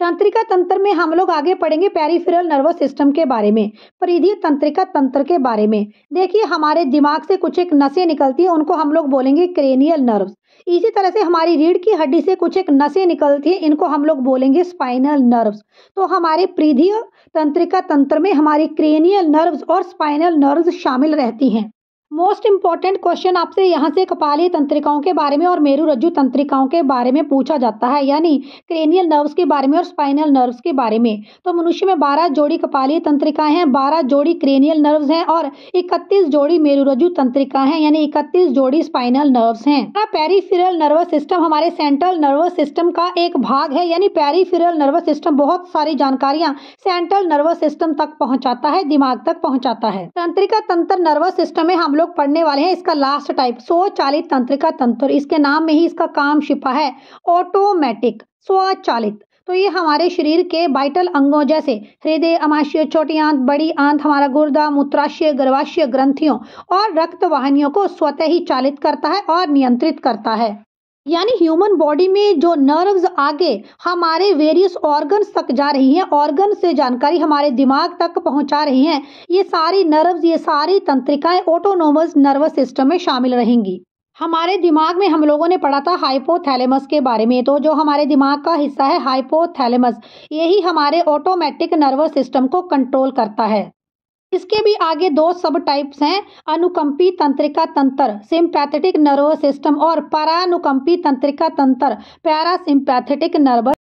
तंत्रिका तंत्र में हम लोग आगे पढ़ेंगे पेरिफेरल नर्वस सिस्टम के बारे में परिधीय तंत्रिका तंत्र के बारे में देखिए हमारे दिमाग से कुछ एक नसें निकलती हैं उनको हम लोग बोलेंगे क्रेनियल नर्व्स इसी तरह से हमारी रीढ़ की हड्डी से कुछ एक नसें निकलती हैं इनको हम लोग बोलेंगे स्पाइनल नर्व्स तो हमारे परिधीय तंत्रिका तंत्र में हमारी क्रेनियल नर्व्स और स्पाइनल नर्व्स शामिल रहती हैं मोस्ट इंपॉर्टेंट क्वेश्चन आपसे यहाँ से कपाली तंत्रिकाओं के बारे में और मेरु रज्जु तंत्रिकाओं के बारे में पूछा जाता है यानी क्रेनियल नर्व्स के बारे में और स्पाइनल नर्व्स के बारे में तो मनुष्य में 12 जोड़ी कपाली तंत्रिकाएं हैं 12 जोड़ी क्रेनियल नर्व्स हैं और 31 जोड़ी मेरु रज्जु तंत्रिका है यानी इकतीस जोड़ी स्पाइनल नर्व्स है पेरीफिरल नर्वस सिस्टम हमारे सेंट्रल नर्वस सिस्टम का एक भाग है यानी पेरीफिरल नर्वस सिस्टम बहुत सारी जानकारियाँ सेंट्रल नर्वस सिस्टम तक पहुँचाता है दिमाग तक पहुँचाता है तंत्रिका तंत्र नर्वस सिस्टम में हम लोग पढ़ने वाले हैं इसका लास्ट टाइप स्वचालित तंत्रिका तंत्र इसके नाम में ही इसका काम छिपा है ऑटोमेटिक स्वचालित तो ये हमारे शरीर के बाइटल अंगों जैसे हृदय अमाशय छोटी आंत बड़ी आंत हमारा गुर्दा मूत्राशय गर्भाशय ग्रंथियों और रक्त वाहनियों को स्वतः ही चालित करता है और नियंत्रित करता है यानी ह्यूमन बॉडी में जो नर्व्स आगे हमारे वेरियस ऑर्गन्स तक जा रही हैं ऑर्गन से जानकारी हमारे दिमाग तक पहुंचा रही हैं ये सारी नर्व्स ये सारी तंत्रिकाएं ऑटोनोमस नर्वस सिस्टम में शामिल रहेंगी हमारे दिमाग में हम लोगों ने पढ़ा था हाइपोथैलेमस के बारे में तो जो हमारे दिमाग का हिस्सा है हाइपोथैलेमस यही हमारे ऑटोमेटिक नर्वस सिस्टम को कंट्रोल करता है इसके भी आगे दो सब टाइप्स हैं अनुकंपी तंत्रिका तंत्र सिंपैथेटिक नर्वस सिस्टम और परानुकंपी तंत्रिका तंत्र पैरासिम्पैथेटिक नर्वस